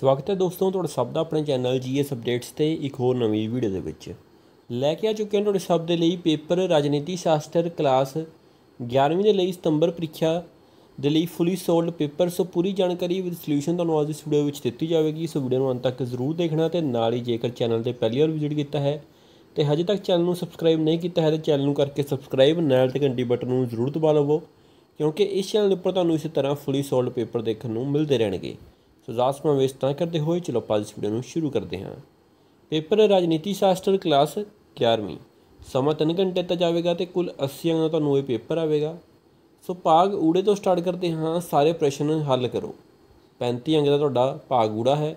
ਸਵਾਗਤ ਹੈ ਦੋਸਤੋ ਤੁਹਾਡਾ ਸਭ ਦਾ ਆਪਣੇ ਚੈਨਲ ਜੀਐਸ ਅਪਡੇਟਸ ਤੇ ਇੱਕ ਹੋਰ ਨਵੀਂ ਵੀਡੀਓ ਦੇ ਵਿੱਚ ਲੈ ਕੇ ਆ ਚੁੱਕੇ ਹਾਂ ਤੁਹਾਡੇ ਸਭ ਦੇ ਲਈ ਪੇਪਰ ਰਾਜਨੀਤੀ ਸ਼ਾਸਤਰ ਕਲਾਸ 11ਵੀਂ ਦੇ ਲਈ ਸਤੰਬਰ ਪ੍ਰੀਖਿਆ ਦੇ ਲਈ ਫੁੱਲੀ ਸੋਲਡ ਪੇਪਰ ਸੋ ਪੂਰੀ ਜਾਣਕਾਰੀ ਵਿਦ ਸੋਲੂਸ਼ਨ ਤੁਹਾਨੂੰ ਅੱਜ ਇਸ ਵੀਡੀਓ ਵਿੱਚ ਦਿੱਤੀ ਜਾਵੇਗੀ ਸੋ ਵੀਡੀਓ ਨੂੰ ਅੰਤ ਤੱਕ ਜ਼ਰੂਰ ਦੇਖਣਾ ਤੇ ਨਾਲ ਹੀ ਜੇਕਰ ਚੈਨਲ ਤੇ ਪਹਿਲੀ ਵਾਰ ਵਿਜ਼ਿਟ ਕੀਤਾ ਹੈ ਤੇ ਹਜੇ ਤੱਕ ਚੈਨਲ ਨੂੰ ਸਬਸਕ੍ਰਾਈਬ ਨਹੀਂ ਕੀਤਾ ਹੈ ਤਾਂ ਚੈਨਲ ਨੂੰ ਕਰਕੇ ਸਬਸਕ੍ਰਾਈਬ ਨਾਲ ਤੇ ਘੰਟੀ ਬਟਨ ਨੂੰ ਜ਼ਰੂਰ ਦਬਾ ਲਵੋ ਕਿਉਂਕਿ ਇਸ ਚੈਨਲ ਉੱਪਰ ਤੁਹਾਨੂੰ ਇਸੇ ਤਰ੍ਹਾਂ ਫੁੱਲੀ ਸੋਲਡ ਪੇਪਰ ਦੇਖਣ ਨੂੰ ਮਿਲਦੇ ਰਹਿਣਗੇ ਸੋ ਲਾਸਟ ਮੈਂ ਕਰਦੇ ਹੋਏ ਚਲੋ ਆਪਾਂ ਵੀਡੀਓ ਨੂੰ ਸ਼ੁਰੂ ਕਰਦੇ ਹਾਂ ਪੇਪਰ ਰਾਜਨੀਤੀ ਸ਼ਾਸਤਰ ਕਲਾਸ 11ਵੀਂ ਸਮਾਂ 3 ਘੰਟੇ ਤੱਕ ਜਾਵੇਗਾ ਤੇ ਕੁੱਲ 80 ਅੰਕਾਂ ਦਾ ਤੁਹਾਨੂੰ ਇਹ ਪੇਪਰ ਆਵੇਗਾ ਸੋ ਭਾਗ ਊੜੇ ਤੋਂ ਸਟਾਰਟ ਕਰਦੇ ਹਾਂ ਸਾਰੇ ਪ੍ਰਸ਼ਨ ਹੱਲ ਕਰੋ 35 ਅੰਕ ਦਾ ਤੁਹਾਡਾ ਭਾਗ ਊੜਾ ਹੈ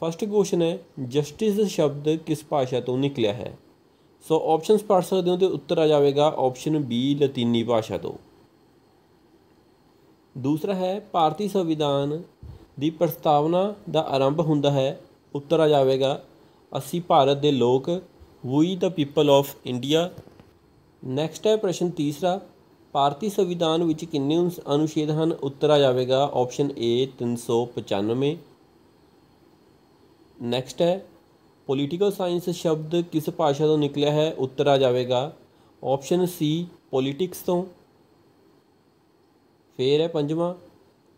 ਫਸਟ ਕੁਐਸਚਨ ਹੈ ਜਸਟਿਸ ਸ਼ਬਦ ਕਿਸ ਭਾਸ਼ਾ ਤੋਂ ਨਿਕਲਿਆ ਹੈ ਸੋ ਆਪਸ਼ਨਸ ਪੜ ਸਕਦੇ ਹੋ ਤੇ ਉੱਤਰ ਆ ਜਾਵੇਗਾ ਆਪਸ਼ਨ ਬੀ ਲਾਤੀਨੀ ਭਾਸ਼ਾ ਤੋਂ ਦੂਸਰਾ ਹੈ ਭਾਰਤੀ ਸੰਵਿਧਾਨ ਦੀ ਪ੍ਰਸਤਾਵਨਾ ਦਾ ਆਰੰਭ ਹੁੰਦਾ ਹੈ ਉੱਤਰ ਆ ਜਾਵੇਗਾ ਅਸੀਂ ਭਾਰਤ ਦੇ ਲੋਕ we the people of India next ਹੈ ਪ੍ਰਸ਼ਨ ਤੀਸਰਾ ਭਾਰਤੀ ਸੰਵਿਧਾਨ ਵਿੱਚ ਕਿੰਨੇ ਅਨੁਛੇਦ ਹਨ ਉੱਤਰ ਆ ਜਾਵੇਗਾ ਆਪਸ਼ਨ ਏ 395 ਨੈਕਸਟ ਹੈ ਪੋਲੀਟੀਕਲ ਸਾਇੰਸ ਸ਼ਬਦ ਕਿਸ ਭਾਸ਼ਾ ਤੋਂ ਨਿਕਲਿਆ ਹੈ ਉੱਤਰ ਆ ਜਾਵੇਗਾ ਆਪਸ਼ਨ ਸੀ ਪੋਲਿਟਿਕਸ ਤੋਂ ਫੇਰ ਹੈ ਪੰਜਵਾਂ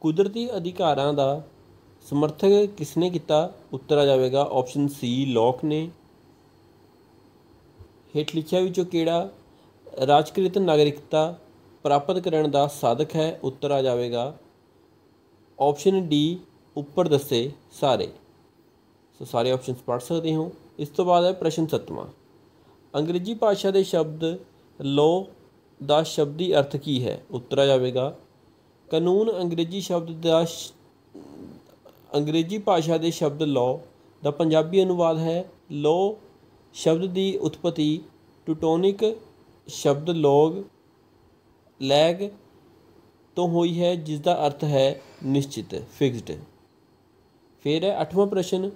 ਕੁਦਰਤੀ ਅਧਿਕਾਰਾਂ ਦਾ ਸਮਰਥਕ ਕਿਸਨੇ ਕੀਤਾ ਉੱਤਰ ਆ ਜਾਵੇਗਾ ਆਪਸ਼ਨ ਸੀ ਲੋਕ ਨੇ ਹੇਠ ਲਿਖਿਆ ਵਿੱਚੋਂ ਕਿਹੜਾ ਰਾਜਕ੍ਰਿਤ ਨਾਗਰਿਕਤਾ ਪ੍ਰਾਪਤ ਕਰਨ ਦਾ ਸਾਧਕ ਹੈ ਉੱਤਰ ਆ ਜਾਵੇਗਾ ਆਪਸ਼ਨ ਡੀ ਉੱਪਰ ਦੱਸੇ ਸਾਰੇ ਸੋ ਸਾਰੇ ਆਪਸ਼ਨਸ ਪੜ੍ਹ ਸਕਦੇ ਹੋ ਇਸ ਤੋਂ ਬਾਅਦ ਹੈ ਪ੍ਰਸ਼ਨ 7ਵਾਂ ਅੰਗਰੇਜ਼ੀ ਭਾਸ਼ਾ ਦੇ ਸ਼ਬਦ ਲੋ ਦਾ ਸ਼ਬਦੀ ਅਰਥ ਕੀ ਹੈ ਉੱਤਰ ਆ ਜਾਵੇਗਾ ਕਾਨੂੰਨ ਅੰਗਰੇਜ਼ੀ ਸ਼ਬਦ ਦਾ ਅੰਗਰੇਜ਼ੀ ਭਾਸ਼ਾ ਦੇ ਸ਼ਬਦ ਲਾਅ ਦਾ ਪੰਜਾਬੀ ਅਨੁਵਾਦ ਹੈ ਲਾਅ ਸ਼ਬਦ ਦੀ ਉਤਪਤੀ ਟੂਟੋਨਿਕ ਸ਼ਬਦ ਲੋਗ ਲੈਗ ਤੋਂ ਹੋਈ ਹੈ ਜਿਸ ਦਾ ਅਰਥ ਹੈ ਨਿਸ਼ਚਿਤ ਫਿਕਸਡ ਫਿਰ ਹੈ 8ਵਾਂ ਪ੍ਰਸ਼ਨ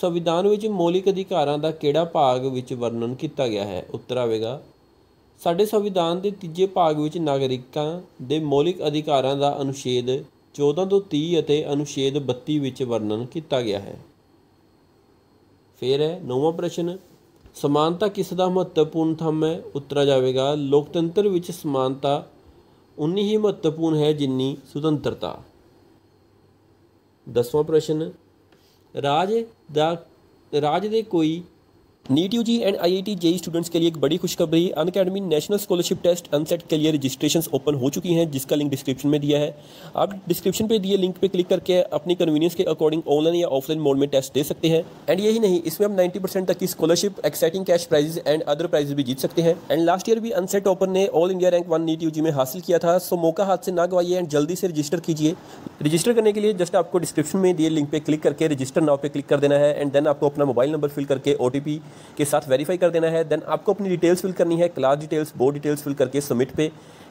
ਸੰਵਿਧਾਨ ਵਿੱਚ ਮੌਲਿਕ ਅਧਿਕਾਰਾਂ ਦਾ ਕਿਹੜਾ ਭਾਗ ਵਿੱਚ ਵਰਣਨ ਕੀਤਾ ਗਿਆ ਹੈ ਉੱਤਰ ਆਵੇਗਾ ਸਾਡੇ ਸੰਵਿਧਾਨ ਦੇ ਤੀਜੇ ਭਾਗ ਵਿੱਚ ਨਾਗਰਿਕਾਂ ਦੇ ਮੌਲਿਕ ਅਧਿਕਾਰਾਂ ਦਾ ਅਨੁਛੇਦ 14 ਤੋਂ 30 ਅਤੇ ਅਨੁਛੇਦ 32 ਵਿੱਚ ਵਰਣਨ ਕੀਤਾ ਗਿਆ ਹੈ ਫਿਰ ਹੈ ਨੌਵਾਂ ਪ੍ਰਸ਼ਨ ਸਮਾਨਤਾ ਕਿਸ ਦਾ ਮਹੱਤਵਪੂਰਨ ਥੰਮ ਹੈ ਉੱਤਰ ਜਾਵੇਗਾ ਲੋਕਤੰਤਰ ਵਿੱਚ ਸਮਾਨਤਾ ਉਨੀ ਹੀ ਮਹੱਤਵਪੂਰਨ ਹੈ ਜਿੰਨੀ ਸੁਤੰਤਰਤਾ ਦਸਵਾਂ ਪ੍ਰਸ਼ਨ ਰਾਜ ਦਾ ਰਾਜ ਦੇ ਕੋਈ NEET U G and T JEE students के लिए एक बड़ी खुशखबरी Unacademy national scholarship test UNSAT के लिए रजिस्ट्रेशन ओपन हो चुकी हैं जिसका लिंक डिस्क्रिप्शन में दिया है आप डिस्क्रिप्शन पे दिए लिंक पे क्लिक करके अपनी कन्वीनियंस के अकॉर्डिंग ऑनलाइन या ऑफलाइन मोड में टेस्ट दे सकते हैं एंड यही नहीं इसमें आप परसेंट तक की scholarship exciting cash prizes and other prizes भी जीत सकते हैं एंड लास्ट ईयर भी अनसेट ओपन ने all India rank one NEET U में हासिल किया था सो मौका हाथ से ना गवाइए एंड जल्दी से रजिस्टर कीजिए रजिस्टर करने के लिए जस्ट आपको डिस्क्रिप्शन में दिए लिंक पे क्लिक करके रजिस्टर नाव पे क्लिक कर देना है एंड देन आपको अपना मोबाइल नंबर फिल करके ओ के साथ वेरीफाई कर देना है देन आपको अपनी डिटेल्स फिल करनी है class details board details fill करके सबमिट पे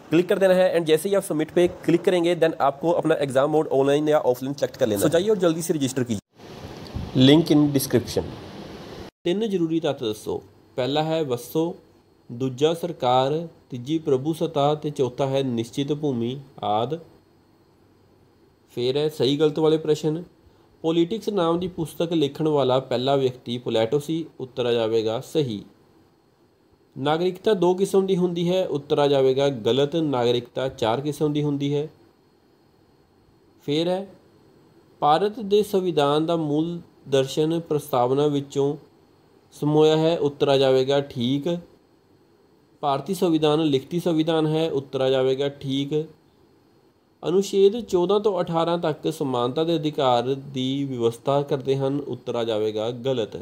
क्लिक कर देना है एंड जैसे ही आप सबमिट पे क्लिक करेंगे देन आपको अपना एग्जाम मोड ऑनलाइन या ऑफलाइन सेलेक्ट कर लेना so, चाहिए और जल्दी से रजिस्टर कीजिए लिंक इन डिस्क्रिप्शन तीन जरूरी तत्व दसो पहला है वसो दूजा सरकार तीजी प्रभु ਸਤਾ तो चौथा है निश्चित भूमि आदि फिर है सही गलत वाले प्रश्न ਪੋਲਿਟਿਕਸ ਨਾਮ ਦੀ ਪੁਸਤਕ ਲਿਖਣ ਵਾਲਾ ਪਹਿਲਾ ਵਿਅਕਤੀ ਪਲੈਟੋ ਸੀ ਉੱਤਰ ਆ ਜਾਵੇਗਾ ਸਹੀ ਨਾਗਰਿਕਤਾ ਦੋ ਕਿਸਮ ਦੀ ਹੁੰਦੀ ਹੈ ਉੱਤਰ ਆ ਜਾਵੇਗਾ ਗਲਤ ਨਾਗਰਿਕਤਾ ਚਾਰ ਕਿਸਮ ਦੀ ਹੁੰਦੀ ਹੈ ਫੇਰ ਹੈ ਭਾਰਤ ਦੇ ਸੰਵਿਧਾਨ ਦਾ ਮੂਲ ਦਰਸ਼ਨ ਪ੍ਰਸਤਾਵਨਾ ਵਿੱਚੋਂ ਸਮੋਇਆ ਹੈ ਉੱਤਰ ਆ ਜਾਵੇਗਾ ਠੀਕ ਭਾਰਤੀ ਸੰਵਿਧਾਨ ਲਿਖਤੀ ਸੰਵਿਧਾਨ ਹੈ ਉੱਤਰ ਆ ਜਾਵੇਗਾ ਠੀਕ ਅਨੁਛੇਦ 14 ਤੋਂ 18 ਤੱਕ ਸਮਾਨਤਾ ਦੇ ਅਧਿਕਾਰ ਦੀ ਵਿਵਸਥਾ ਕਰਦੇ ਹਨ ਉੱਤਰ ਆ ਜਾਵੇਗਾ ਗਲਤ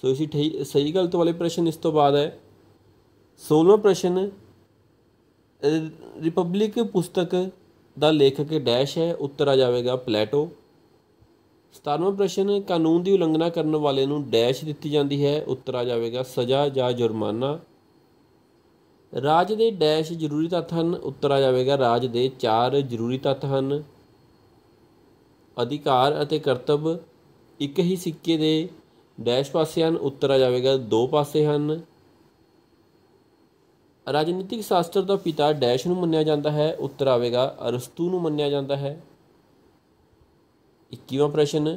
ਸੋ ਇਸੀ ਸਹੀ ਗਲਤ ਵਾਲੇ ਪ੍ਰਸ਼ਨ ਇਸ ਤੋਂ ਬਾਅਦ ਹੈ 16ਵਾਂ ਪ੍ਰਸ਼ਨ ਰਿਪਬਲਿਕ ਪੁਸਤਕ ਦਾ ਲੇਖਕ ਡੈਸ਼ ਹੈ ਉੱਤਰ ਆ ਜਾਵੇਗਾ ਪਲੇਟੋ 17ਵਾਂ ਪ੍ਰਸ਼ਨ ਕਾਨੂੰਨ ਦੀ ਉਲੰਘਣਾ ਕਰਨ ਵਾਲੇ ਨੂੰ ਡੈਸ਼ ਦਿੱਤੀ ਜਾਂਦੀ ਹੈ ਉੱਤਰ ਆ ਜਾਵੇਗਾ ਸਜ਼ਾ ਜਾਂ ਜੁਰਮਾਨਾ ਰਾਜ ਦੇ ਡੈਸ਼ ਜ਼ਰੂਰੀ ਤੱਤ ਹਨ ਉੱਤਰ ਆ ਜਾਵੇਗਾ ਰਾਜ ਦੇ ਚਾਰ ਜ਼ਰੂਰੀ ਤੱਤ ਹਨ ਅਧਿਕਾਰ ਅਤੇ ਕਰਤੱਵ ਇੱਕ ਹੀ ਸਿੱਕੇ ਦੇ ਡੈਸ਼ ਪਾਸੇ ਹਨ ਉੱਤਰ ਆ ਜਾਵੇਗਾ ਦੋ ਪਾਸੇ ਹਨ ਰਾਜਨੀਤਿਕ ਸ਼ਾਸਤਰ ਦਾ ਪਿਤਾ ਡੈਸ਼ ਨੂੰ ਮੰਨਿਆ ਜਾਂਦਾ ਹੈ ਉੱਤਰ ਆਵੇਗਾ ਅਰਸਤੂ ਨੂੰ ਮੰਨਿਆ ਜਾਂਦਾ ਹੈ 21ਵਾਂ ਪ੍ਰਸ਼ਨ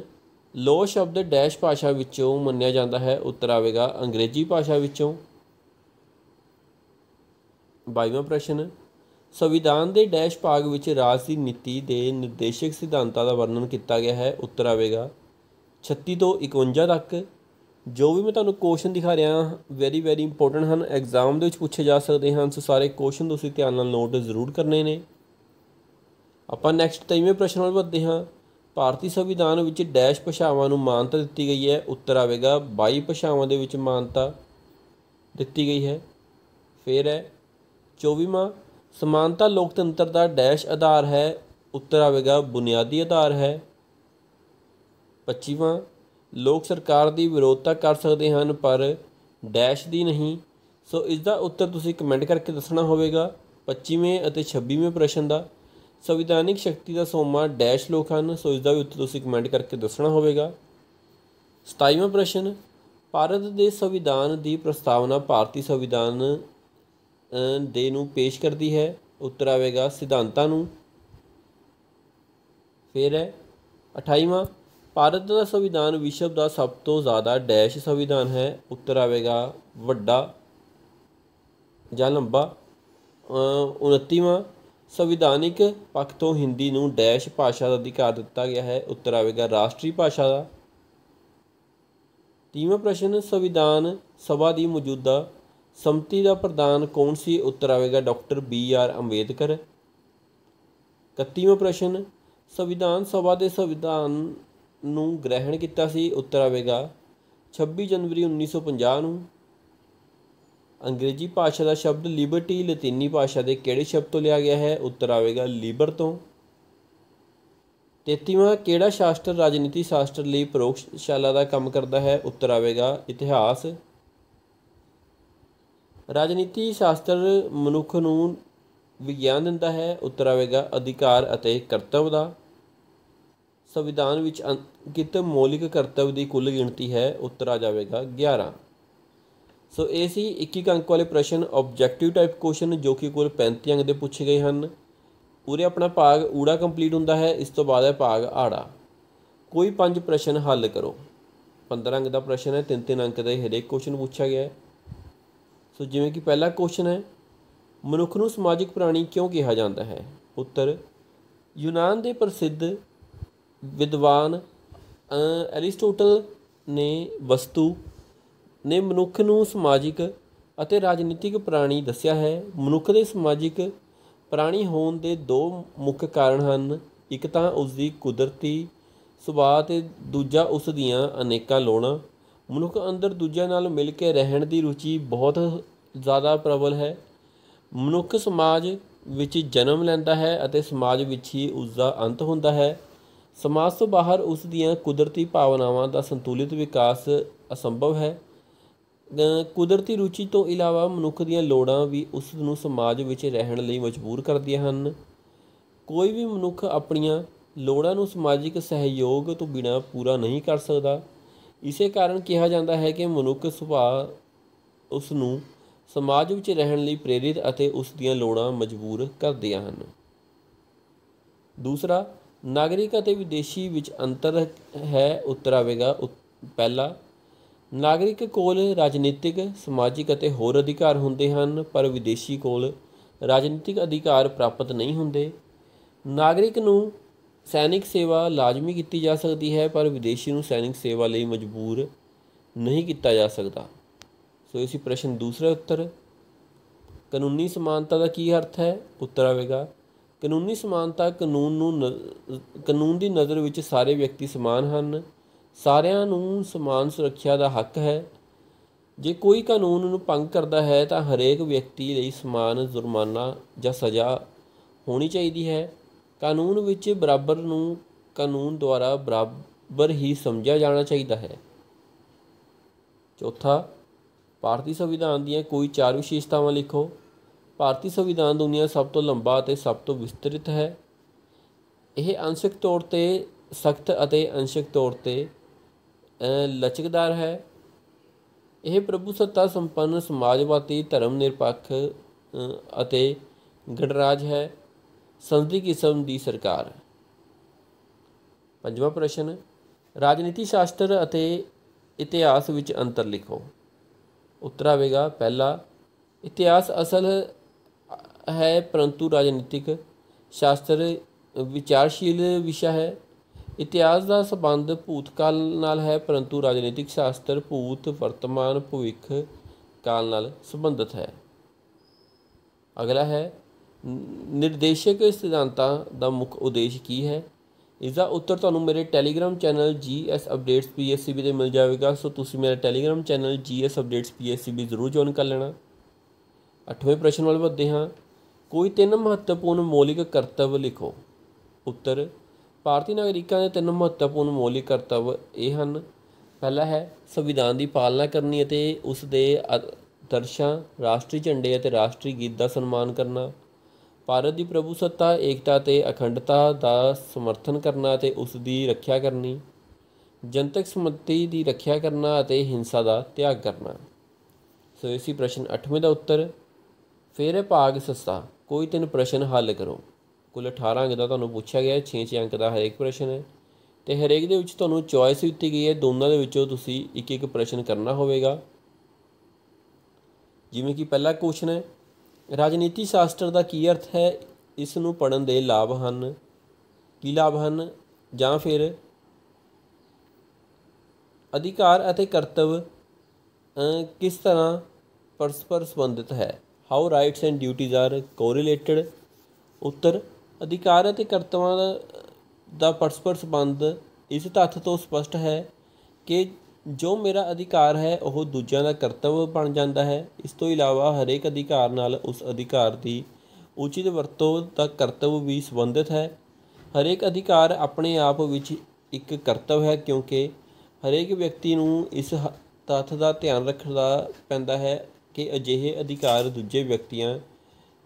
ਲੋ ਸ਼ਬਦ ਡੈਸ਼ ਭਾਸ਼ਾ ਵਿੱਚੋਂ ਮੰਨਿਆ ਜਾਂਦਾ ਹੈ ਉੱਤਰ ਆਵੇਗਾ ਅੰਗਰੇਜ਼ੀ ਭਾਸ਼ਾ ਵਿੱਚੋਂ 22ਵਾਂ ਪ੍ਰਸ਼ਨ ਸੰਵਿਧਾਨ ਦੇ ਡੈਸ਼ ਭਾਗ ਵਿੱਚ ਰਾਜ ਦੀ ਨੀਤੀ ਦੇ ਨਿਰਦੇਸ਼ਕ ਸਿਧਾਂਤਾਂ ਦਾ ਵਰਣਨ ਕੀਤਾ ਗਿਆ ਹੈ ਉੱਤਰ ਆਵੇਗਾ 36 ਤੋਂ 51 ਤੱਕ ਜੋ ਵੀ ਮੈਂ ਤੁਹਾਨੂੰ ਕੁਐਸਚਨ ਦਿਖਾ ਰਿਹਾ ਹਾਂ ਵੈਰੀ ਵੈਰੀ ਇੰਪੋਰਟੈਂਟ ਹਨ ਐਗਜ਼ਾਮ ਦੇ ਵਿੱਚ ਪੁੱਛੇ ਜਾ ਸਕਦੇ ਹਨ ਸੋ ਸਾਰੇ ਕੁਐਸਚਨ ਤੁਸੀਂ ਧਿਆਨ ਨਾਲ ਨੋਟ ਜ਼ਰੂਰ ਕਰਨੇ ਨੇ ਆਪਾਂ ਨੈਕਸਟ ਤੇਵੇਂ ਪ੍ਰਸ਼ਨ ਵੱਲ ਵਧਦੇ ਹਾਂ ਭਾਰਤੀ ਸੰਵਿਧਾਨ ਵਿੱਚ ਡੈਸ਼ ਭਾਸ਼ਾਵਾਂ ਨੂੰ ਮਾਨਤਾ ਦਿੱਤੀ ਗਈ ਹੈ ਉੱਤਰ ਆਵੇਗਾ 22 ਭਾਸ਼ਾਵਾਂ ਦੇ ਵਿੱਚ ਮਾਨਤਾ ਦਿੱਤੀ ਗਈ ਹੈ ਫਿਰ ਹੈ 24ਵਾਂ ਸਮਾਨਤਾ ਲੋਕਤੰਤਰ ਦਾ ਡੈਸ਼ ਆਧਾਰ ਹੈ ਉੱਤਰ ਆਵੇਗਾ ਬੁਨਿਆਦੀ ਆਧਾਰ ਹੈ 25ਵਾਂ ਲੋਕ ਸਰਕਾਰ ਦੀ ਵਿਰੋਧਤਾ ਕਰ ਸਕਦੇ ਹਨ ਪਰ ਡੈਸ਼ ਦੀ ਨਹੀਂ ਸੋ ਇਸ ਦਾ ਉੱਤਰ ਤੁਸੀਂ ਕਮੈਂਟ ਕਰਕੇ ਦੱਸਣਾ ਹੋਵੇਗਾ 25ਵੇਂ ਅਤੇ 26ਵੇਂ ਪ੍ਰਸ਼ਨ ਦਾ ਸੰਵਿਧਾਨਿਕ ਸ਼ਕਤੀ ਦਾ ਸੋਮਾ ਡੈਸ਼ ਲੋਕ ਹਨ ਸੋ ਇਸ ਦਾ ਵੀ ਉੱਤਰ ਤੁਸੀਂ ਕਮੈਂਟ ਕਰਕੇ ਦੱਸਣਾ ਹੋਵੇਗਾ 27ਵਾਂ ਪ੍ਰਸ਼ਨ ਭਾਰਤ ਦੇ ਸੰਵਿਧਾਨ ਦੀ ਪ੍ਰਸਤਾਵਨਾ ਭਾਰਤੀ ਸੰਵਿਧਾਨ ਦੇ ਨੂੰ ਪੇਸ਼ ਕਰਦੀ ਹੈ ਉੱਤਰ ਆਵੇਗਾ ਸਿਧਾਂਤਾਂ ਨੂੰ ਫਿਰ ਹੈ 28ਵਾਂ ਭਾਰਤ ਦਾ ਸੰਵਿਧਾਨ ਵਿਸ਼ਵ ਦਾ ਸਭ ਤੋਂ ਜ਼ਿਆਦਾ ਡੈਸ਼ ਸੰਵਿਧਾਨ ਹੈ ਉੱਤਰ ਆਵੇਗਾ ਵੱਡਾ ਜਾਂ ਲੰਬਾ 29ਵਾਂ ਸੰਵਿਧਾਨਿਕ ਪੱਖ ਤੋਂ ਹਿੰਦੀ ਨੂੰ ਡੈਸ਼ ਭਾਸ਼ਾ ਦਾ ਅਧਿਕਾਰ ਦਿੱਤਾ ਗਿਆ ਹੈ ਉੱਤਰ ਆਵੇਗਾ ਰਾਸ਼ਟਰੀ ਭਾਸ਼ਾ ਦਾ 30ਵਾਂ ਪ੍ਰਸ਼ਨ ਸੰਵਿਧਾਨ ਸਭਾ ਦੀ ਮੌਜੂਦਾ ਸਮਤੀ ਦਾ ਪ੍ਰਧਾਨ ਕੌਣ ਸੀ ਉੱਤਰ ਆਵੇਗਾ ਡਾਕਟਰ ਬੀ ਆਰ ਅੰਬੇਦਕਰ 31ਵਾਂ ਪ੍ਰਸ਼ਨ ਸੰਵਿਧਾਨ ਸਭਾ ਦੇ ਸੰਵਿਧਾਨ ਨੂੰ ਗ੍ਰਹਿਣ ਕੀਤਾ ਸੀ ਉੱਤਰ ਆਵੇਗਾ 26 ਜਨਵਰੀ 1950 ਨੂੰ ਅੰਗਰੇਜ਼ੀ ਭਾਸ਼ਾ ਦਾ ਸ਼ਬਦ ਲਿਬਰਟੀ ਲਾਤੀਨੀ ਭਾਸ਼ਾ ਦੇ ਕਿਹੜੇ ਸ਼ਬਦ ਤੋਂ ਲਿਆ ਗਿਆ ਹੈ ਉੱਤਰ ਆਵੇਗਾ ਲਿਬਰ ਤੋਂ 33ਵਾਂ ਕਿਹੜਾ ਸ਼ਾਸਤਰ ਰਾਜਨੀਤੀ ਸ਼ਾਸਤਰ ਲਈ ਪ੍ਰੋਕਸ਼ਾਲਾ ਦਾ ਕੰਮ ਕਰਦਾ ਹੈ ਉੱਤਰ ਆਵੇਗਾ ਇਤਿਹਾਸ ਰਾਜਨੀਤੀ ਸ਼ਾਸਤਰ ਮਨੁੱਖ ਨੂੰ ਵਿਗਿਆਨ ਦਿੰਦਾ ਹੈ ਉੱਤਰ ਆਵੇਗਾ ਅਧਿਕਾਰ ਅਤੇ ਕਰਤੱਵ ਦਾ ਸੰਵਿਧਾਨ ਵਿੱਚ ਅੰਕਿਤ ਮੌਲਿਕ ਕਰਤੱਵ ਦੀ ਕੁੱਲ ਗਿਣਤੀ ਹੈ ਉੱਤਰ ਆ ਜਾਵੇਗਾ 11 ਸੋ ਇਹ ਸੀ 21 ਅੰਕ ਵਾਲੇ ਪ੍ਰਸ਼ਨ ਆਬਜੈਕਟਿਵ ਟਾਈਪ ਕੁਐਸਚਨ ਜੋ ਕਿ ਕੁੱਲ 35 ਅੰਕ ਦੇ ਪੁੱਛੇ ਗਏ ਹਨ ਪੂਰੇ ਆਪਣਾ ਭਾਗ ਊੜਾ ਕੰਪਲੀਟ ਹੁੰਦਾ ਹੈ ਇਸ ਤੋਂ ਬਾਅਦ ਹੈ ਭਾਗ ਆੜਾ ਕੋਈ ਪੰਜ ਪ੍ਰਸ਼ਨ ਹੱਲ ਕਰੋ 15 ਅੰਕ ਦਾ ਪ੍ਰਸ਼ਨ ਹੈ 3-3 ਅੰਕ ਦੇ ਹਰੇਕ ਕੁਐਸਚਨ ਪੁੱਛਿਆ ਗਿਆ ਹੈ ਸੋ ਜਿਵੇਂ ਕਿ ਪਹਿਲਾ ਕੁਐਸਚਨ ਹੈ ਮਨੁੱਖ ਨੂੰ ਸਮਾਜਿਕ ਪ੍ਰਾਣੀ ਕਿਉਂ ਕਿਹਾ ਜਾਂਦਾ ਹੈ ਉੱਤਰ ਯੂਨਾਨ ਦੇ ਪ੍ਰਸਿੱਧ ਵਿਦਵਾਨ ਅਰਿਸਟੋਟਲ ਨੇ ਵਸਤੂ ਨੇ ਮਨੁੱਖ ਨੂੰ ਸਮਾਜਿਕ ਅਤੇ ਰਾਜਨੀਤਿਕ ਪ੍ਰਾਣੀ ਦੱਸਿਆ ਹੈ ਮਨੁੱਖ ਦੇ ਸਮਾਜਿਕ ਪ੍ਰਾਣੀ ਹੋਣ ਦੇ ਦੋ ਮੁੱਖ ਕਾਰਨ ਹਨ ਇੱਕ ਤਾਂ ਉਸ ਦੀ ਕੁਦਰਤੀ ਸੁਭਾਅ ਤੇ ਦੂਜਾ ਉਸ ਦੀਆਂ ਅਨੇਕਾਂ ਲੋਣਾ ਮਨੁੱਖ ਅੰਦਰ ਦੂਜਿਆਂ ਨਾਲ ਮਿਲ ਕੇ ਰਹਿਣ ਦੀ ਰੁਚੀ ਬਹੁਤ ਜ਼ਿਆਦਾ ਪ੍ਰਬਲ ਹੈ ਮਨੁੱਖ ਸਮਾਜ ਵਿੱਚ ਜਨਮ ਲੈਂਦਾ ਹੈ ਅਤੇ ਸਮਾਜ ਵਿੱਚ ਹੀ ਉਸ ਦਾ ਅੰਤ ਹੁੰਦਾ ਹੈ ਸਮਾਜ ਤੋਂ ਬਾਹਰ ਉਸ ਦੀਆਂ ਕੁਦਰਤੀ ਭਾਵਨਾਵਾਂ ਦਾ ਸੰਤੁਲਿਤ ਵਿਕਾਸ ਅਸੰਭਵ ਹੈ ਕੁਦਰਤੀ ਰੁਚੀ ਤੋਂ ਇਲਾਵਾ ਮਨੁੱਖ ਦੀਆਂ ਲੋੜਾਂ ਵੀ ਉਸ ਨੂੰ ਸਮਾਜ ਵਿੱਚ ਰਹਿਣ ਲਈ ਮਜਬੂਰ ਕਰਦੀਆਂ ਹਨ ਕੋਈ ਵੀ ਮਨੁੱਖ ਆਪਣੀਆਂ ਲੋੜਾਂ ਨੂੰ ਸਮਾਜਿਕ ਸਹਿਯੋਗ ਤੋਂ ਬਿਨਾਂ ਪੂਰਾ ਨਹੀਂ ਕਰ ਸਕਦਾ ਇਸੇ ਕਾਰਨ ਕਿਹਾ ਜਾਂਦਾ ਹੈ ਕਿ ਮਨੁੱਖ ਸੁਭਾਅ ਉਸ ਨੂੰ ਸਮਾਜ ਵਿੱਚ ਰਹਿਣ ਲਈ ਪ੍ਰੇਰਿਤ ਅਤੇ ਉਸ ਦੀਆਂ ਲੋੜਾਂ ਮਜਬੂਰ ਕਰਦੀਆਂ ਹਨ ਦੂਸਰਾ ਨਾਗਰਿਕ ਅਤੇ ਵਿਦੇਸ਼ੀ ਵਿੱਚ ਅੰਤਰ ਹੈ ਉੱਤਰ ਆਵੇਗਾ ਪਹਿਲਾ ਨਾਗਰਿਕ ਕੋਲ ਰਾਜਨੀਤਿਕ ਸਮਾਜਿਕ ਅਤੇ ਹੋਰ ਅਧਿਕਾਰ ਹੁੰਦੇ ਹਨ ਪਰ ਵਿਦੇਸ਼ੀ ਕੋਲ ਰਾਜਨੀਤਿਕ ਅਧਿਕਾਰ ਪ੍ਰਾਪਤ ਨਹੀਂ ਹੁੰਦੇ ਨਾਗਰਿਕ ਨੂੰ ਸੈਨਿਕ ਸੇਵਾ ਲਾਜ਼ਮੀ ਕੀਤੀ ਜਾ ਸਕਦੀ ਹੈ ਪਰ ਵਿਦੇਸ਼ੀ ਨੂੰ ਸੈਨਿਕ ਸੇਵਾ ਲਈ ਮਜਬੂਰ ਨਹੀਂ ਕੀਤਾ ਜਾ ਸਕਦਾ ਸੋ ਇਸੇ ਪ੍ਰਸ਼ਨ ਦੂਸਰਾ ਉੱਤਰ ਕਾਨੂੰਨੀ ਸਮਾਨਤਾ ਦਾ ਕੀ ਅਰਥ ਹੈ ਉੱਤਰ ਆਵੇਗਾ ਕਾਨੂੰਨੀ ਸਮਾਨਤਾ ਕਾਨੂੰਨ ਨੂੰ ਕਾਨੂੰਨ ਦੀ ਨਜ਼ਰ ਵਿੱਚ ਸਾਰੇ ਵਿਅਕਤੀ ਸਮਾਨ ਹਨ ਸਾਰਿਆਂ ਨੂੰ ਸਮਾਨ ਸੁਰੱਖਿਆ ਦਾ ਹੱਕ ਹੈ ਜੇ ਕੋਈ ਕਾਨੂੰਨ ਨੂੰ ਭੰਗ ਕਰਦਾ ਹੈ ਤਾਂ ਹਰੇਕ ਵਿਅਕਤੀ ਲਈ ਸਮਾਨ ਜੁਰਮਾਨਾ ਜਾਂ ਸਜ਼ਾ ਹੋਣੀ ਚਾਹੀਦੀ ਹੈ ਕਾਨੂੰਨ ਵਿੱਚ ਬਰਾਬਰ ਨੂੰ ਕਾਨੂੰਨ ਦੁਆਰਾ ਬਰਾਬਰ ਹੀ ਸਮਝਿਆ ਜਾਣਾ ਚਾਹੀਦਾ ਹੈ ਚੌਥਾ ਭਾਰਤੀ ਸੰਵਿਧਾਨ ਦੀਆਂ ਕੋਈ ਚਾਰ ਵਿਸ਼ੇਸ਼ਤਾਵਾਂ ਲਿਖੋ ਭਾਰਤੀ ਸੰਵਿਧਾਨ ਦੁਨੀਆ ਸਭ ਤੋਂ ਲੰਬਾ ਅਤੇ ਸਭ ਤੋਂ ਵਿਸਤ੍ਰਿਤ ਹੈ ਇਹ ਅੰਸ਼ਕ ਤੌਰ ਤੇ ਸਖਤ ਅਤੇ ਅੰਸ਼ਕ ਤੌਰ ਤੇ ਲਚਕਦਾਰ ਹੈ ਇਹ ਪ੍ਰਭੂ ਸੱਤਾ ਸੰਪੰਨ ਸਮਾਜਵਾਦੀ ਧਰਮ ਨਿਰਪੱਖ ਅਤੇ ਗਣਰਾਜ ਹੈ ਸੰਸਦੀ ਕਿਸਮ ਦੀ ਸਰਕਾਰ ਪੰਜਵਾਂ ਪ੍ਰਸ਼ਨ ਰਾਜਨੀਤੀ ਸ਼ਾਸਤਰ ਅਤੇ ਇਤਿਹਾਸ ਵਿੱਚ ਅੰਤਰ ਲਿਖੋ ਉੱਤਰ ਆਵੇਗਾ ਪਹਿਲਾ ਇਤਿਹਾਸ ਅਸਲ ਹੈ ਪਰੰਤੂ ਰਾਜਨੀਤਿਕ ਸ਼ਾਸਤਰ ਵਿਚਾਰਸ਼ੀਲ ਵਿਸ਼ਾ ਹੈ ਇਤਿਹਾਸ ਦਾ ਸਬੰਧ ਭੂਤਕਾਲ ਨਾਲ ਹੈ ਪਰੰਤੂ ਰਾਜਨੀਤਿਕ ਸ਼ਾਸਤਰ ਭੂਤ ਵਰਤਮਾਨ ਭਵਿੱਖ ਕਾਲ ਨਾਲ ਸੰਬੰਧਿਤ ਹੈ ਅਗਲਾ ਹੈ ਨਿਰਦੇਸ਼ਕ ਸਿਧਾਂਤਾਂ ਦਾ ਮੁੱਖ ਉਦੇਸ਼ ਕੀ ਹੈ ਇਸ ਦਾ ਉੱਤਰ ਤੁਹਾਨੂੰ ਮੇਰੇ Telegram channel GS updates PSCB ਤੇ ਮਿਲ ਜਾਵੇਗਾ ਸੋ ਤੁਸੀਂ ਮੇਰਾ Telegram channel GS updates PSCB ਜ਼ਰੂਰ ਜੁਆਇਨ ਕਰ ਲੈਣਾ 8ਵੇਂ ਪ੍ਰਸ਼ਨ ਵੱਲ ਵਧਦੇ ਹਾਂ ਕੋਈ ਤਿੰਨ ਮਹੱਤਵਪੂਰਨ ਮੌਲਿਕ ਕਰਤੱਵ ਲਿਖੋ ਉੱਤਰ ਭਾਰਤੀ ਨਾਗਰਿਕਾਂ ਦੇ ਤਿੰਨ ਮਹੱਤਵਪੂਰਨ ਮੌਲਿਕ ਕਰਤੱਵ ਇਹ ਹਨ ਪਹਿਲਾ ਹੈ ਸੰਵਿਧਾਨ ਦੀ ਪਾਲਣਾ ਕਰਨੀ ਅਤੇ ਉਸ ਦੇ ਦਰਸ਼ਾਂ ਰਾਸ਼ਟਰੀ ਝੰਡੇ ਅਤੇ ਰਾਸ਼ਟਰੀ ਗੀਤ ਦਾ ਸਨਮਾਨ ਕਰਨਾ ਭਾਰਤ ਦੀ ਪ੍ਰਭੂ ਸੱਤਾ ਏਕਤਾ ਤੇ ਅਖੰਡਤਾ ਦਾ ਸਮਰਥਨ ਕਰਨਾ ਤੇ ਉਸ ਦੀ ਰੱਖਿਆ ਕਰਨੀ ਜਨਤਕ ਸਮਤੀ ਦੀ ਰੱਖਿਆ ਕਰਨਾ ਅਤੇ ਹਿੰਸਾ ਦਾ ਤਿਆਗ ਕਰਨਾ ਸੋ ਇਸੀ ਪ੍ਰਸ਼ਨ 8ਵੇਂ ਦਾ ਉੱਤਰ ਫਿਰ ਇਹ ਭਾਗ ਸੱਸਾ ਕੋਈ ਤਿੰਨ ਪ੍ਰਸ਼ਨ ਹੱਲ ਕਰੋ ਕੁੱਲ 18 ਅੰਕ ਦਾ ਤੁਹਾਨੂੰ ਪੁੱਛਿਆ ਗਿਆ ਹੈ 6-6 ਅੰਕ ਦਾ ਹਰੇਕ ਪ੍ਰਸ਼ਨ ਹੈ ਤੇ ਹਰੇਕ ਦੇ ਵਿੱਚ ਤੁਹਾਨੂੰ ਚੋਇਸ ਦਿੱਤੀ ਗਈ ਹੈ ਦੋਨਾਂ ਦੇ ਵਿੱਚੋਂ ਤੁਸੀਂ ਇੱਕ ਇੱਕ ਪ੍ਰਸ਼ਨ ਕਰਨਾ ਹੋਵੇਗਾ ਜਿਵੇਂ ਕਿ ਪਹਿਲਾ ਕੁਐਸਚਨ ਹੈ ਰਾਜਨੀਤੀ ਸ਼ਾਸਤਰ ਦਾ ਕੀ ਅਰਥ ਹੈ ਇਸ ਨੂੰ ਪੜਨ ਦੇ ਲਾਭ ਹਨ ਕੀ ਲਾਭ ਹਨ ਜਾਂ ਫਿਰ ਅਧਿਕਾਰ ਅਤੇ ਕਰਤਵ ਕਿਸ ਤਰ੍ਹਾਂ ਪਰਸਪਰ ਸੰਬੰਧਿਤ ਹੈ how rights and duties are correlated ਉੱਤਰ ਅਧਿਕਾਰ ਅਤੇ ਕਰਤਵਾਂ ਦਾ ਪਰਸਪਰ ਸੰਬੰਧ ਇਸ ਤੱਥ ਤੋਂ ਸਪਸ਼ਟ ਹੈ ਕਿ ਜੋ ਮੇਰਾ ਅਧਿਕਾਰ ਹੈ ਉਹ ਦੂਜਿਆਂ ਦਾ ਕਰਤੱਵ ਬਣ ਜਾਂਦਾ ਹੈ ਇਸ ਤੋਂ ਇਲਾਵਾ ਹਰੇਕ ਅਧਿਕਾਰ ਨਾਲ ਉਸ ਅਧਿਕਾਰ ਦੀ ਉਚਿਤ ਵਰਤੋਂ ਦਾ ਕਰਤੱਵ ਵੀ ਸੰਬੰਧਿਤ ਹੈ ਹਰੇਕ ਅਧਿਕਾਰ ਆਪਣੇ ਆਪ ਵਿੱਚ ਇੱਕ ਕਰਤੱਵ ਹੈ ਕਿਉਂਕਿ ਹਰੇਕ ਵਿਅਕਤੀ ਨੂੰ ਇਸ ਤੱਥ ਦਾ ਧਿਆਨ ਰੱਖਣਾ ਪੈਂਦਾ ਹੈ ਕਿ ਅਜਿਹੇ ਅਧਿਕਾਰ ਦੂਜੇ ਵਿਅਕਤੀਆਂ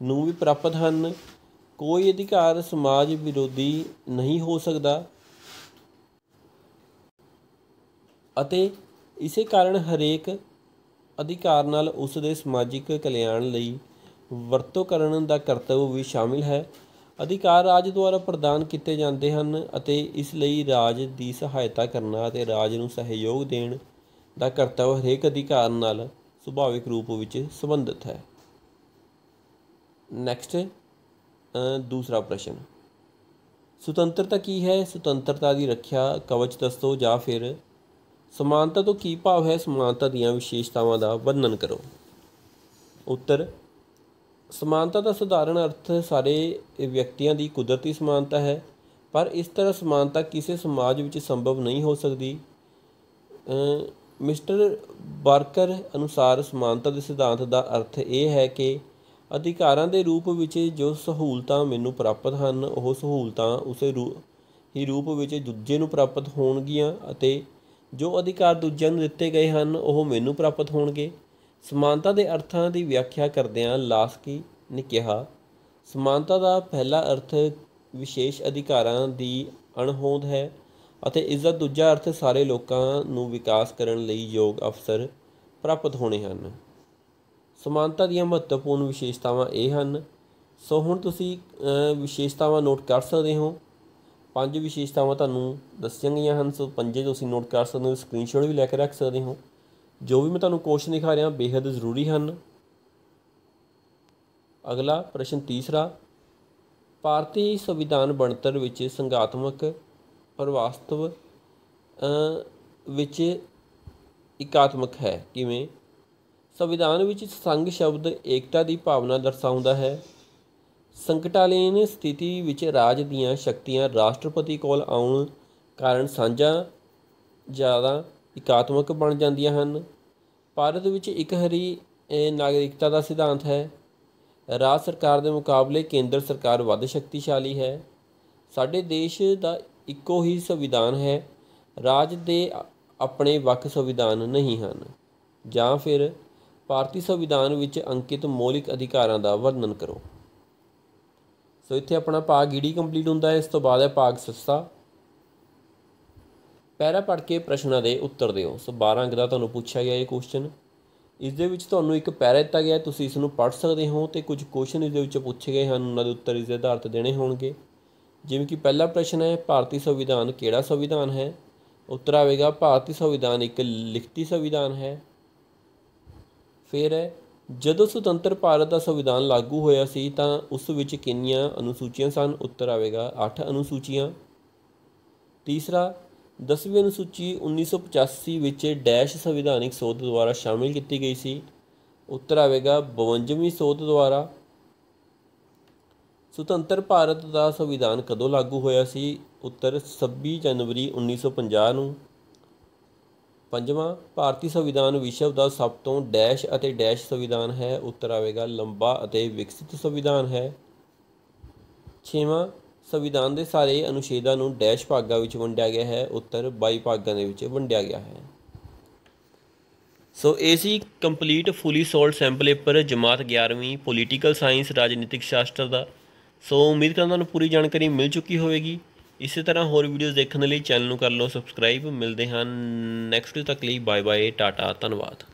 ਨੂੰ ਵੀ ਪ੍ਰਾਪਤ ਹਨ ਕੋਈ ਅਧਿਕਾਰ ਸਮਾਜ ਵਿਰੋਧੀ ਨਹੀਂ ਹੋ ਸਕਦਾ ਅਤੇ ਇਸੇ ਕਾਰਨ ਹਰੇਕ ਅਧਿਕਾਰ ਨਾਲ ਉਸ ਦੇ ਸਮਾਜਿਕ ਕਲਿਆਣ ਲਈ ਵਰਤੋਂ ਕਰਨ ਦਾ ਕਰਤੱਵ ਵੀ ਸ਼ਾਮਿਲ ਹੈ ਅਧਿਕਾਰ ਰਾਜ ਦੁਆਰਾ ਪ੍ਰਦਾਨ ਕੀਤੇ ਜਾਂਦੇ ਹਨ ਅਤੇ ਇਸ ਲਈ ਰਾਜ ਦੀ ਸਹਾਇਤਾ ਕਰਨਾ ਅਤੇ ਰਾਜ ਨੂੰ ਸਹਿਯੋਗ ਦੇਣ ਦਾ ਕਰਤੱਵ ਹਰੇਕ ਅਧਿਕਾਰ ਨਾਲ ਸੁਭਾਵਿਕ ਰੂਪ ਵਿੱਚ ਸੰਬੰਧਿਤ ਹੈ ਨੈਕਸਟ ਦੂਸਰਾ ਪ੍ਰਸ਼ਨ ਸੁਤੰਤਰਤਾ ਕੀ ਹੈ ਸੁਤੰਤਰਤਾ ਦੀ ਰੱਖਿਆ ਕਵਚ ਦੱਸੋ ਜਾਂ ਫਿਰ ਸਮਾਨਤਾ ਤੋਂ ਕੀ ਭਾਵ ਹੈ ਸਮਾਨਤਾ ਦੀਆਂ ਵਿਸ਼ੇਸ਼ਤਾਵਾਂ ਦਾ ਵਰਣਨ ਕਰੋ ਉੱਤਰ ਸਮਾਨਤਾ ਦਾ ਸਧਾਰਨ ਅਰਥ ਸਾਰੇ ਵਿਅਕਤੀਆਂ ਦੀ ਕੁਦਰਤੀ ਸਮਾਨਤਾ ਹੈ ਪਰ ਇਸ ਤਰ੍ਹਾਂ ਸਮਾਨਤਾ ਕਿਸੇ ਸਮਾਜ ਵਿੱਚ ਸੰਭਵ ਨਹੀਂ ਹੋ ਸਕਦੀ ਮਿਸਟਰ ਬਾਰਕਰ ਅਨੁਸਾਰ ਸਮਾਨਤਾ ਦੇ ਸਿਧਾਂਤ ਦਾ ਅਰਥ ਇਹ ਹੈ ਕਿ ਅਧਿਕਾਰਾਂ ਦੇ ਰੂਪ ਵਿੱਚ ਜੋ ਸਹੂਲਤਾਂ ਮੈਨੂੰ ਪ੍ਰਾਪਤ ਹਨ ਉਹ ਸਹੂਲਤਾਂ ਉਸੇ ਹੀ ਰੂਪ ਵਿੱਚ ਦੂਜੇ ਨੂੰ ਪ੍ਰਾਪਤ ਹੋਣਗੀਆਂ ਅਤੇ ਜੋ ਅਧਿਕਾਰ ਦੂਜਿਆਂ ਨੂੰ ਦਿੱਤੇ ਗਏ ਹਨ ਉਹ ਮੈਨੂੰ ਪ੍ਰਾਪਤ ਹੋਣਗੇ ਸਮਾਨਤਾ ਦੇ ਅਰਥਾਂ ਦੀ ਵਿਆਖਿਆ ਕਰਦਿਆਂ ਲਾਸਕੀ ਨੇ ਕਿਹਾ ਸਮਾਨਤਾ ਦਾ ਪਹਿਲਾ ਅਰਥ ਵਿਸ਼ੇਸ਼ ਅਧਿਕਾਰਾਂ ਦੀ ਅਣਹੋਂਦ ਹੈ ਅਤੇ ਇਸ ਦਾ ਦੂਜਾ ਅਰਥ ਸਾਰੇ ਲੋਕਾਂ ਨੂੰ ਵਿਕਾਸ ਕਰਨ ਲਈ ਯੋਗ ਅਫਸਰ ਪ੍ਰਾਪਤ ਹੋਣੇ ਹਨ ਸਮਾਨਤਾ ਦੀਆਂ ਮਹੱਤਵਪੂਰਨ ਵਿਸ਼ੇਸ਼ਤਾਵਾਂ ਇਹ ਹਨ ਸੋ ਹੁਣ ਤੁਸੀਂ ਵਿਸ਼ੇਸ਼ਤਾਵਾਂ ਨੋਟ ਕਰ ਸਕਦੇ ਹੋ ਪੰਜ ਵਿਸ਼ੇਸ਼ਤਾਵਾਂ ਤੁਹਾਨੂੰ ਦੱਸੀਆਂ ਗਈਆਂ ਹਨ ਸੋ ਪੰਜੇ ਤੁਸੀਂ ਨੋਟ ਕਰ ਸਕਦੇ ਹੋ ਸਕਰੀਨਸ਼ਾਟ ਵੀ ਲੈ ਕੇ ਰੱਖ ਸਕਦੇ ਹੋ ਜੋ ਵੀ ਮੈਂ ਤੁਹਾਨੂੰ ਕੁਐਸਚਨ ਦਿਖਾ ਰਿਹਾ ਬੇहद ਜ਼ਰੂਰੀ ਹਨ ਅਗਲਾ ਪ੍ਰਸ਼ਨ ਤੀਸਰਾ ਭਾਰਤੀ ਸੰਵਿਧਾਨ ਬਣਤਰ ਵਿੱਚ ਸੰਗਾਤਮਕ ਪਰਵਾਸਤਵ ਵਿੱਚ ਇਕਾਤਮਕ ਹੈ ਕਿਵੇਂ ਸੰਵਿਧਾਨ ਵਿੱਚ ਸੰਗ ਸ਼ਬਦ ਏਕਤਾ ਦੀ ਭਾਵਨਾ ਦਰਸਾਉਂਦਾ ਹੈ ਸੰਕਟਾਲੀਨ ਸਥਿਤੀ ਵਿੱਚ ਰਾਜ ਦੀਆਂ ਸ਼ਕਤੀਆਂ ਰਾਸ਼ਟਰਪਤੀ ਕੋਲ ਆਉਣ ਕਾਰਨ ਸਾਂਝਾ ਜ਼ਿਆਦਾ ਇਕਾਤਮਕ ਬਣ ਜਾਂਦੀਆਂ ਹਨ ਭਾਰਤ ਵਿੱਚ ਇੱਕ ਹਰੀ ਨਾਗਰਿਕਤਾ ਦਾ ਸਿਧਾਂਤ ਹੈ ਰਾਜ ਸਰਕਾਰ ਦੇ ਮੁਕਾਬਲੇ ਕੇਂਦਰ ਸਰਕਾਰ ਵੱਧ ਸ਼ਕਤੀਸ਼ਾਲੀ ਹੈ ਸਾਡੇ ਦੇਸ਼ ਦਾ ਇੱਕੋ ਹੀ ਸੰਵਿਧਾਨ ਹੈ ਰਾਜ ਦੇ ਆਪਣੇ ਵੱਖ ਸੰਵਿਧਾਨ ਨਹੀਂ ਹਨ ਜਾਂ ਫਿਰ ਭਾਰਤੀ ਸੰਵਿਧਾਨ ਵਿੱਚ ਅੰਕਿਤ ਮੌਲਿਕ ਅਧਿਕਾਰਾਂ ਦਾ ਵਰਣਨ ਕਰੋ ਸੋ ਇੱਥੇ ਆਪਣਾ ਭਾਗ ਈਡੀ ਕੰਪਲੀਟ ਹੁੰਦਾ ਹੈ ਇਸ ਤੋਂ ਬਾਅਦ ਹੈ ਭਾਗ ਸਸਤਾ ਪੈਰਾ ਪੜ ਕੇ ਪ੍ਰਸ਼ਨਾਂ ਦੇ ਉੱਤਰ ਦਿਓ ਸੋ 12 ਅੰਕ ਦਾ ਤੁਹਾਨੂੰ ਪੁੱਛਿਆ ਗਿਆ ਇਹ ਕੁਐਸਚਨ ਇਸ ਦੇ ਵਿੱਚ ਤੁਹਾਨੂੰ ਇੱਕ ਪੈਰਾ ਦਿੱਤਾ ਗਿਆ ਤੁਸੀਂ ਇਸ ਨੂੰ ਪੜ ਸਕਦੇ ਹੋ ਤੇ ਕੁਝ ਕੁਐਸਚਨ ਇਸ ਦੇ ਵਿੱਚ ਪੁੱਛੇ ਗਏ ਹਨ ਉਹਨਾਂ ਦੇ ਉੱਤਰ ਇਸ ਦੇ ਆਧਾਰ ਤੇ ਦੇਣੇ ਹੋਣਗੇ ਜਿਵੇਂ ਕਿ ਪਹਿਲਾ ਪ੍ਰਸ਼ਨ ਹੈ ਭਾਰਤੀ ਸੰਵਿਧਾਨ ਕਿਹੜਾ ਸੰਵਿਧਾਨ ਹੈ ਉੱਤਰ ਆਵੇਗਾ ਭਾਰਤੀ ਸੰਵਿਧਾਨ ਇੱਕ ਲਿਖਤੀ ਸੰਵਿਧਾਨ ਹੈ ਫਿਰ ਹੈ ਜਦੋਂ ਸੁਤੰਤਰ ਭਾਰਤ ਦਾ ਸੰਵਿਧਾਨ ਲਾਗੂ ਹੋਇਆ ਸੀ ਤਾਂ ਉਸ ਵਿੱਚ ਕਿੰਨੀਆਂ ਅਨੁਸੂਚੀਆਂ ਸਨ ਉੱਤਰ ਆਵੇਗਾ 8 ਅਨੁਸੂਚੀਆਂ ਤੀਸਰਾ 10ਵੀਂ ਅਨੁਸੂਚੀ 1985 ਵਿੱਚ ਡੈਸ਼ ਸੰਵਿਧਾਨਿਕ ਸੋਧ ਦੁਆਰਾ ਸ਼ਾਮਿਲ ਕੀਤੀ ਗਈ ਸੀ ਉੱਤਰ ਆਵੇਗਾ 52ਵੀਂ ਸੋਧ ਦੁਆਰਾ ਸੁਤੰਤਰ ਭਾਰਤ ਦਾ ਸੰਵਿਧਾਨ ਕਦੋਂ ਲਾਗੂ ਹੋਇਆ ਸੀ ਉੱਤਰ 26 ਜਨਵਰੀ 1950 ਨੂੰ ਪੰਜਵਾਂ ਭਾਰਤੀ ਸੰਵਿਧਾਨ ਵਿਸ਼ਵ ਦਾ ਸਭ ਤੋਂ ਡੈਸ਼ ਅਤੇ ਡੈਸ਼ ਸੰਵਿਧਾਨ ਹੈ ਉੱਤਰ ਆਵੇਗਾ ਲੰਬਾ ਅਤੇ ਵਿਕਸਿਤ ਸੰਵਿਧਾਨ ਹੈ ਛੇਵਾਂ ਸੰਵਿਧਾਨ ਦੇ ਸਾਰੇ ਅਨੁਛੇਦਾਂ ਨੂੰ ਡੈਸ਼ ਭਾਗਾਂ ਵਿੱਚ ਵੰਡਿਆ ਗਿਆ ਹੈ ਉੱਤਰ 22 ਭਾਗਾਂ ਦੇ ਵਿੱਚ ਵੰਡਿਆ ਗਿਆ ਹੈ ਸੋ ਇਹ ਸੀ complete fully solved sample paper ਜਮਾਤ 11ਵੀਂ ਪੋਲੀਟੀਕਲ ਸਾਇੰਸ ਰਾਜਨੀਤਿਕ ਸ਼ਾਸਤਰ ਦਾ ਸੋ ਉਮੀਦ ਕਰਦਾ ਤੁਹਾਨੂੰ ਪੂਰੀ ਜਾਣਕਾਰੀ ਮਿਲ ਚੁੱਕੀ ਹੋਵੇਗੀ ਇਸੇ ਤਰ੍ਹਾਂ ਹੋਰ ਵੀਡੀਓਜ਼ ਦੇਖਣ ਲਈ ਚੈਨਲ ਨੂੰ ਕਰ ਲਓ ਸਬਸਕ੍ਰਾਈਬ ਮਿਲਦੇ ਹਨ ਨੈਕਸਟ ਤੱਕ ਲਈ ਬਾਏ ਬਾਏ ਟਾਟਾ ਧੰਨਵਾਦ